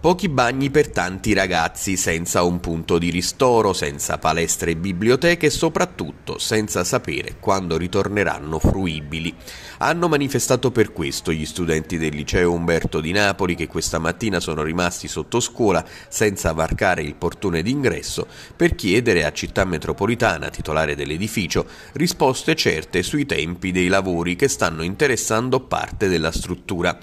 Pochi bagni per tanti ragazzi, senza un punto di ristoro, senza palestre e biblioteche e soprattutto senza sapere quando ritorneranno fruibili. Hanno manifestato per questo gli studenti del liceo Umberto di Napoli che questa mattina sono rimasti sotto scuola senza varcare il portone d'ingresso per chiedere a Città Metropolitana, titolare dell'edificio, risposte certe sui tempi dei lavori che stanno interessando parte della struttura.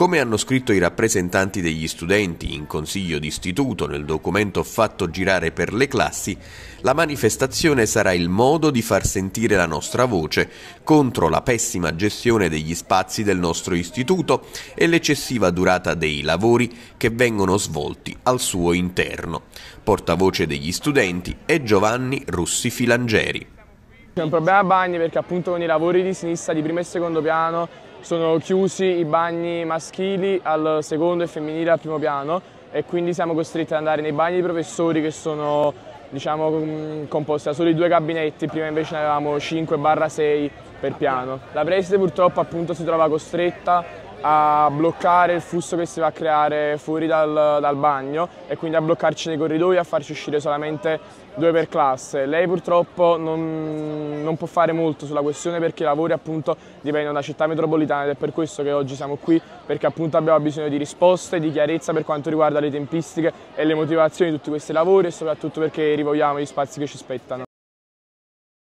Come hanno scritto i rappresentanti degli studenti in consiglio d'istituto nel documento fatto girare per le classi, la manifestazione sarà il modo di far sentire la nostra voce contro la pessima gestione degli spazi del nostro istituto e l'eccessiva durata dei lavori che vengono svolti al suo interno. Portavoce degli studenti è Giovanni Russi Filangeri. C'è un problema a Bagni perché appunto con i lavori di sinistra di primo e secondo piano sono chiusi i bagni maschili al secondo e femminile al primo piano e quindi siamo costretti ad andare nei bagni dei professori che sono diciamo, composti da soli due gabinetti, prima invece ne avevamo 5-6 per piano. La preside purtroppo appunto si trova costretta a bloccare il flusso che si va a creare fuori dal, dal bagno e quindi a bloccarci nei corridoi e a farci uscire solamente due per classe. Lei purtroppo non, non può fare molto sulla questione perché i lavori appunto dipendono da città metropolitana ed è per questo che oggi siamo qui perché appunto abbiamo bisogno di risposte, di chiarezza per quanto riguarda le tempistiche e le motivazioni di tutti questi lavori e soprattutto perché rivogliamo gli spazi che ci spettano.